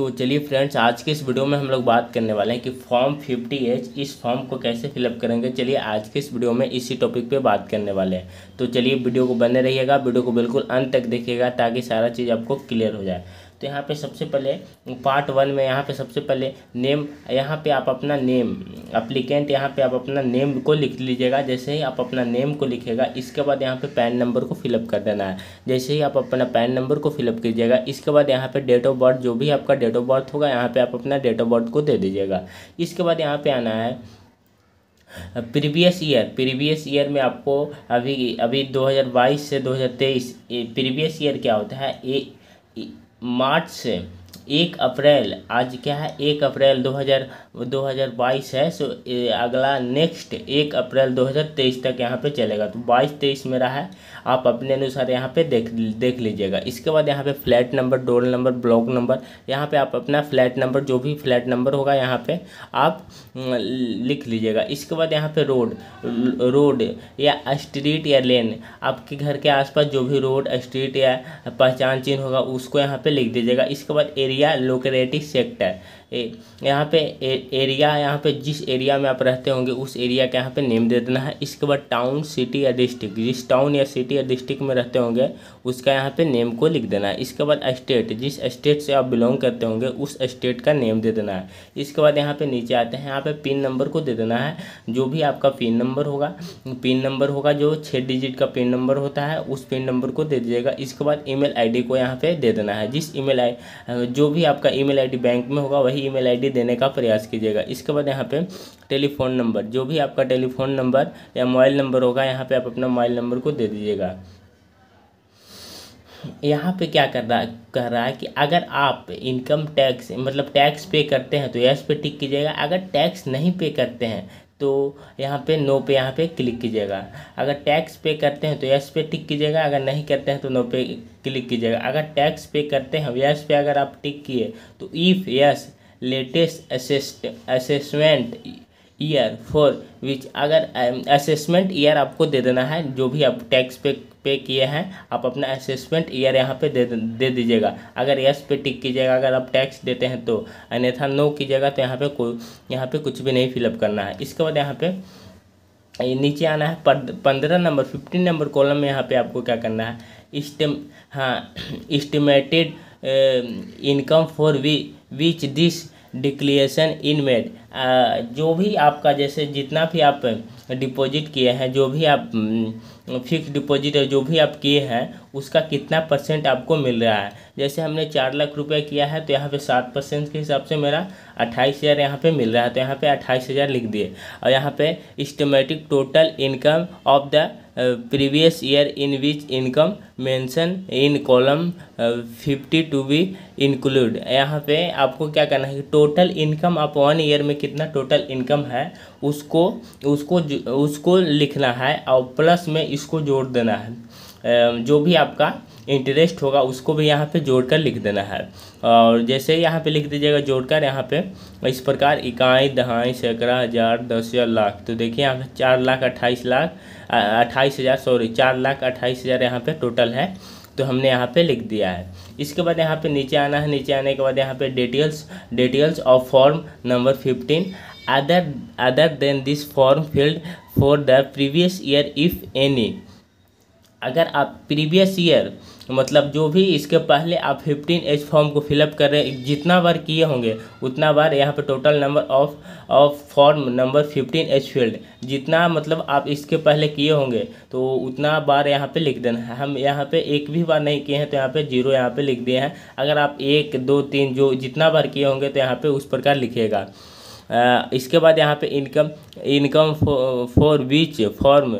तो चलिए फ्रेंड्स आज के इस वीडियो में हम लोग बात करने वाले हैं कि फॉर्म फिफ्टी एच इस फॉर्म को कैसे फिलअप करेंगे चलिए आज के इस वीडियो में इसी टॉपिक पे बात करने वाले हैं तो चलिए वीडियो को बने रहिएगा वीडियो को बिल्कुल अंत तक देखिएगा ताकि सारा चीज़ आपको क्लियर हो जाए तो यहाँ पे सबसे पहले पार्ट वन में यहाँ पे सबसे पहले नेम यहाँ पे आप अपना नेम अप्लीकेंट यहाँ पे आप अपना नेम को लिख लीजिएगा जैसे ही आप अपना नेम को लिखेगा इसके बाद यहाँ पे पैन नंबर को फिलअप कर देना है जैसे ही आप अपना पैन नंबर को फिलअप कीजिएगा इसके बाद यहाँ पर डेट ऑफ बर्थ जो भी आपका डेट ऑफ बर्थ होगा यहाँ पर आप अपना डेट ऑफ बर्थ को दे दीजिएगा इसके बाद यहाँ पर आना है प्रीवियस ईयर प्रीवियस ईयर में आपको अभी अभी 2022 से 2023 प्रीवियस ईयर क्या होता है ए मार्च से एक अप्रैल आज क्या है एक अप्रैल 2000 2022 है सो अगला नेक्स्ट एक अप्रैल 2023 तक यहाँ पे चलेगा तो 22 तेईस मेरा है आप अपने अनुसार यहाँ पे देख देख लीजिएगा इसके बाद यहाँ पे flat number door number block number यहाँ पे आप अपना फ्लैट नंबर जो भी फ्लैट नंबर होगा यहाँ पे आप लिख लीजिएगा इसके बाद यहाँ पे रोड रोड या स्ट्रीट या लेन आपके घर के आसपास जो भी रोड स्ट्रीट या पहचान चिन्ह होगा उसको यहाँ पे लिख दीजिएगा इसके बाद एरिया या लुक्रेटिव सेक्टर यहाँ पे एरिया यहाँ पे जिस एरिया में आप रहते होंगे उस एरिया का यहाँ पे नेम दे देना है इसके बाद टाउन सिटी या डिस्ट्रिक्ट जिस टाउन या सिटी या डिस्ट्रिक्ट में रहते होंगे उसका यहाँ पे नेम को लिख देना है इसके बाद स्टेट जिस स्टेट से आप बिलोंग करते होंगे उस स्टेट का नेम दे देना है इसके बाद यहाँ पर नीचे आते हैं यहाँ पर पिन नंबर को दे देना है जो भी आपका पिन नंबर होगा पिन नंबर होगा जो छः डिजिट का पिन नंबर होता है उस पिन नंबर को दे दीजिएगा इसके बाद आई डी को यहाँ पे दे देना है जिस मेल आई जो भी आपका आई डी बैंक में होगा वही वही ईमेल आईडी देने का प्रयास कीजिएगा इसके बाद यहाँ पे टेलीफोन नंबर जो भी आपका टेलीफोन नंबर या मोबाइल नंबर होगा यहाँ पे आप अपना मोबाइल नंबर को दे दीजिएगा यहाँ पे क्या कर रहा कह रहा है कि अगर आप इनकम टैक्स मतलब टैक्स पे करते हैं तो यस पे टिक कीजिएगा अगर टैक्स नहीं पे करते हैं तो यहाँ पे नो पे यहाँ पे क्लिक कीजिएगा अगर टैक्स पे करते हैं तो यस पे टिक कीजिएगा अगर नहीं करते हैं तो नो पे क्लिक कीजिएगा अगर टैक्स पे करते हैं यस पे अगर आप टिक किए तो if yes latest assessed assessment year for which अगर असेसमेंट um, ईयर आपको दे देना है जो भी आप टैक्स पे पे किए हैं आप अपना असेसमेंट ईयर यहाँ पे दे दे दीजिएगा अगर यस पे टिक कीजिएगा अगर आप टैक्स देते हैं तो अन्यथा नो कीजिएगा तो यहाँ पे कोई यहाँ पे कुछ भी नहीं फिलअप करना है इसके बाद यहाँ पे नीचे आना है पंद्रह नंबर फिफ्टीन नंबर कॉलम में यहाँ पे आपको क्या करना है इस्टम हाँ estimated income for we which this declaration in made जो भी आपका जैसे जितना भी आप डिपॉजिट uh, किए हैं जो भी आप फिक्स um, डिपॉजिट जो भी आप किए हैं उसका कितना परसेंट आपको मिल रहा है जैसे हमने चार लाख रुपए किया है तो यहाँ पे सात परसेंट के हिसाब से मेरा अट्ठाईस हज़ार यहाँ पर मिल रहा है तो यहाँ पे अट्ठाईस हज़ार लिख दिए और यहाँ पे estimated total income of the Uh, previous year in which income mention in column fifty two be include यहाँ पे आपको क्या करना है टोटल इनकम आप वन ईयर में कितना टोटल इनकम है उसको उसको उसको लिखना है और प्लस में इसको जोड़ देना है जो भी आपका इंटरेस्ट होगा उसको भी यहाँ पे जोड़कर लिख देना है और जैसे यहाँ पे लिख दीजिएगा जोड़कर यहाँ पे इस प्रकार इकाई दहाई सैकड़ा हज़ार दस हज़ार लाख तो देखिए यहाँ पे चार लाख अट्ठाईस लाख अट्ठाईस हज़ार सॉरी चार लाख अट्ठाईस हज़ार यहाँ पे टोटल है तो हमने यहाँ पे लिख दिया है इसके बाद यहाँ पे नीचे आना है नीचे आने के बाद यहाँ पे details details of form number fifteen other other than this form filed for the previous year if any अगर आप प्रीवियस ईयर मतलब जो भी इसके पहले आप फिफ्टीन एच फॉर्म को फिलअप कर रहे हैं जितना बार किए होंगे उतना बार यहाँ पर total number of of form number fifteen H filed जितना मतलब आप इसके पहले किए होंगे तो उतना बार यहाँ पे लिख देना है हम यहाँ पे एक भी बार नहीं किए हैं तो यहाँ पे जीरो यहाँ पे लिख दिए हैं अगर आप एक दो तीन जो जितना बार किए होंगे तो यहाँ पर उस प्रकार लिखिएगा इसके बाद यहाँ पे income income for which form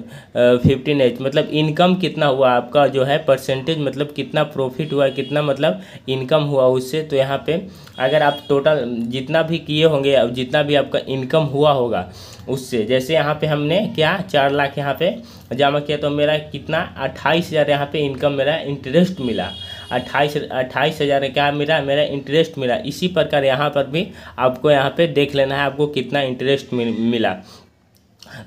fifteen H मतलब इनकम कितना हुआ आपका जो है परसेंटेज मतलब कितना प्रॉफिट हुआ कितना मतलब इनकम हुआ उससे तो यहाँ पे अगर आप टोटल जितना भी किए होंगे जितना भी आपका इनकम हुआ होगा उससे जैसे यहाँ पे हमने क्या चार लाख यहाँ पे जमा किया तो मेरा कितना अट्ठाईस हज़ार यहाँ पर इनकम मेरा इंटरेस्ट मिला अट्ठाईस अट्ठाईस हज़ार क्या मिला मेरा इंटरेस्ट मिला इसी प्रकार यहाँ पर भी आपको यहाँ पे देख लेना है आपको कितना इंटरेस्ट मिला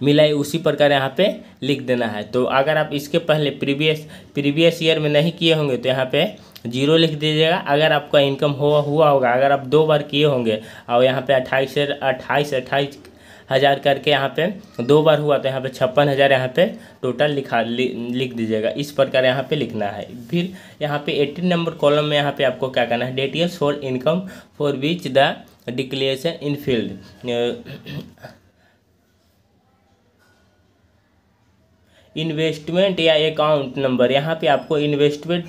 मिला है उसी प्रकार यहाँ पे लिख देना है तो अगर आप इसके पहले प्रीवियस प्रीवियस ईयर में नहीं किए होंगे तो यहाँ पे जीरो लिख दीजिएगा अगर आपका इनकम हुआ हुआ होगा अगर आप दो बार किए होंगे और यहाँ पे अट्ठाईस अट्ठाईस अट्ठाईस हज़ार करके यहाँ पे दो बार हुआ तो यहाँ पे छप्पन हज़ार यहाँ पे टोटल लिखा लि, लिख दीजिएगा इस प्रकार यहाँ पे लिखना है फिर यहाँ पे एटीन नंबर कॉलम में यहाँ पे आपको क्या करना है details for income for which the declaration in filed investment या अकाउंट नंबर यहाँ पे आपको इन्वेस्टमेंट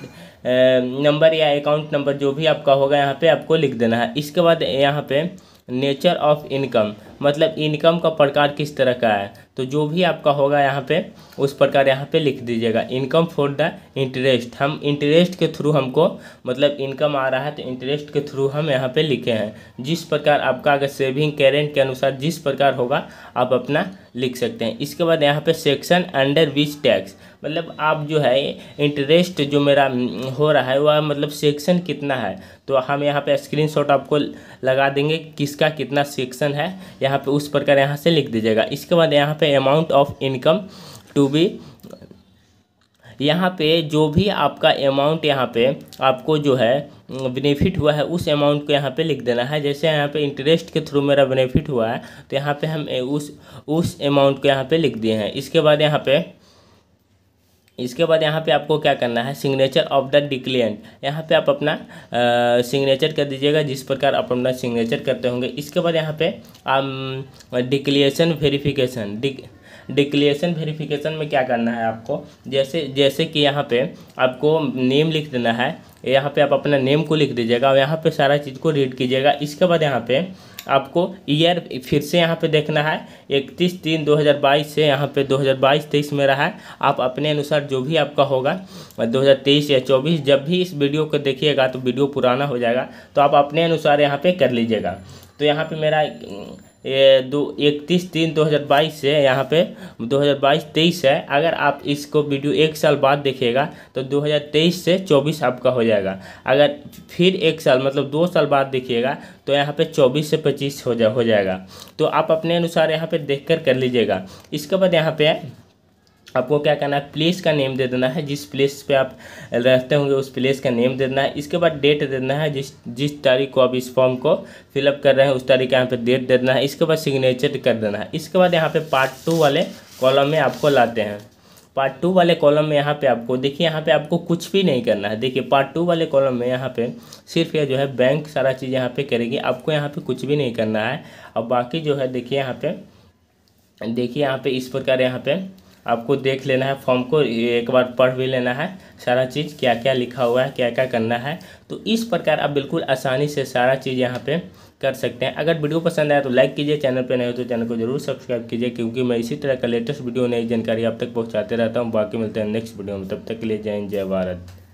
नंबर या अकाउंट नंबर जो भी आपका होगा यहाँ पे आपको लिख देना है इसके बाद यहाँ पे नेचर ऑफ इनकम मतलब इनकम का प्रकार किस तरह का है तो जो भी आपका होगा यहाँ पे उस प्रकार यहाँ पे लिख दीजिएगा इनकम फॉर द इंटरेस्ट हम इंटरेस्ट के थ्रू हमको मतलब इनकम आ रहा है तो इंटरेस्ट के थ्रू हम यहाँ पे लिखे हैं जिस प्रकार आपका अगर सेविंग कैरेंट के अनुसार जिस प्रकार होगा आप अपना लिख सकते हैं इसके बाद यहाँ पे सेक्शन अंडर विच टैक्स मतलब आप जो है इंटरेस्ट जो मेरा हो रहा है वह मतलब सेक्शन कितना है तो हम यहाँ पे स्क्रीनशॉट आपको लगा देंगे किसका कितना सेक्शन है यहाँ पे उस प्रकार यहाँ से लिख दीजिएगा इसके बाद यहाँ पे amount of income to be यहाँ पे जो भी आपका अमाउंट यहाँ पे आपको जो है बेनिफिट हुआ है उस अमाउंट को यहाँ पे लिख देना है जैसे यहाँ पे इंटरेस्ट के थ्रू मेरा बेनिफिट हुआ है तो यहाँ पे हम उस उस अमाउंट को यहाँ पे लिख दिए हैं इसके बाद यहाँ पे इसके बाद यहाँ पे आपको क्या करना है सिग्नेचर ऑफ द डिक्लेंट यहाँ पे आप अपना सिग्नेचर कर दीजिएगा जिस प्रकार आप अपना सिग्नेचर करते होंगे इसके बाद यहाँ पे आप डिक्लेशन वेरिफिकेशन डिक डिक्लेरेशन वेरिफिकेशन में क्या करना है आपको जैसे जैसे कि यहाँ पे आपको नेम लिख देना है यहाँ पे आप अपना नेम को लिख दीजिएगा और यहाँ पे सारा चीज़ को रीड कीजिएगा इसके बाद यहाँ पे आपको ईयर फिर से यहाँ पे देखना है इकतीस तीन 2022 से यहाँ पे 2022 23 में रहा है आप अपने अनुसार जो भी आपका होगा 2023 या 24 जब भी इस वीडियो को देखिएगा तो वीडियो पुराना हो जाएगा तो आप अपने अनुसार यहाँ पे कर लीजिएगा तो यहाँ पे मेरा ये दो इकतीस तीन 2022 से यहाँ पे 2022 23 है अगर आप इसको वीडियो एक साल बाद देखिएगा तो 2023 से 24 आपका हो जाएगा अगर फिर एक साल मतलब दो साल बाद देखिएगा तो यहाँ पे 24 से 25 हो जा हो जाएगा तो आप अपने अनुसार यहाँ पे देख कर कर लीजिएगा इसके बाद यहाँ पे आपको क्या करना है प्लेस का नेम दे देना है जिस प्लेस पे आप रहते होंगे उस प्लेस का नेम दे देना है इसके बाद डेट दे देना है जिस जिस तारीख को आप इस फॉर्म को फिलअप कर रहे हैं उस तारीख का यहाँ पे डेट दे देना है इसके बाद सिग्नेचर कर देना है इसके बाद यहाँ पे पार्ट टू वाले कॉलम में आपको लाते हैं पार्ट टू वाले कॉलम में यहाँ पे आपको देखिए यहाँ पे आपको कुछ भी नहीं करना है देखिए पार्ट टू वाले कॉलम में यहाँ पे सिर्फ ये जो है बैंक सारा चीज़ यहाँ पे करेगी आपको यहाँ पे कुछ भी नहीं करना है और बाकी जो है देखिए यहाँ पे देखिए यहाँ पे इस प्रकार यहाँ पे आपको देख लेना है फॉर्म को एक बार पढ़ भी लेना है सारा चीज़ क्या क्या लिखा हुआ है क्या क्या करना है तो इस प्रकार आप बिल्कुल आसानी से सारा चीज़ यहाँ पे कर सकते हैं अगर वीडियो पसंद आया तो लाइक कीजिए चैनल पे नहीं हो तो चैनल को जरूर सब्सक्राइब कीजिए क्योंकि मैं इसी तरह का लेटेस्ट वीडियो नई जानकारी आप तक पहुँचाते रहता हूँ बाकी मिलते हैं नेक्स्ट वीडियो में तब तक के लिए जय हिंद जय भारत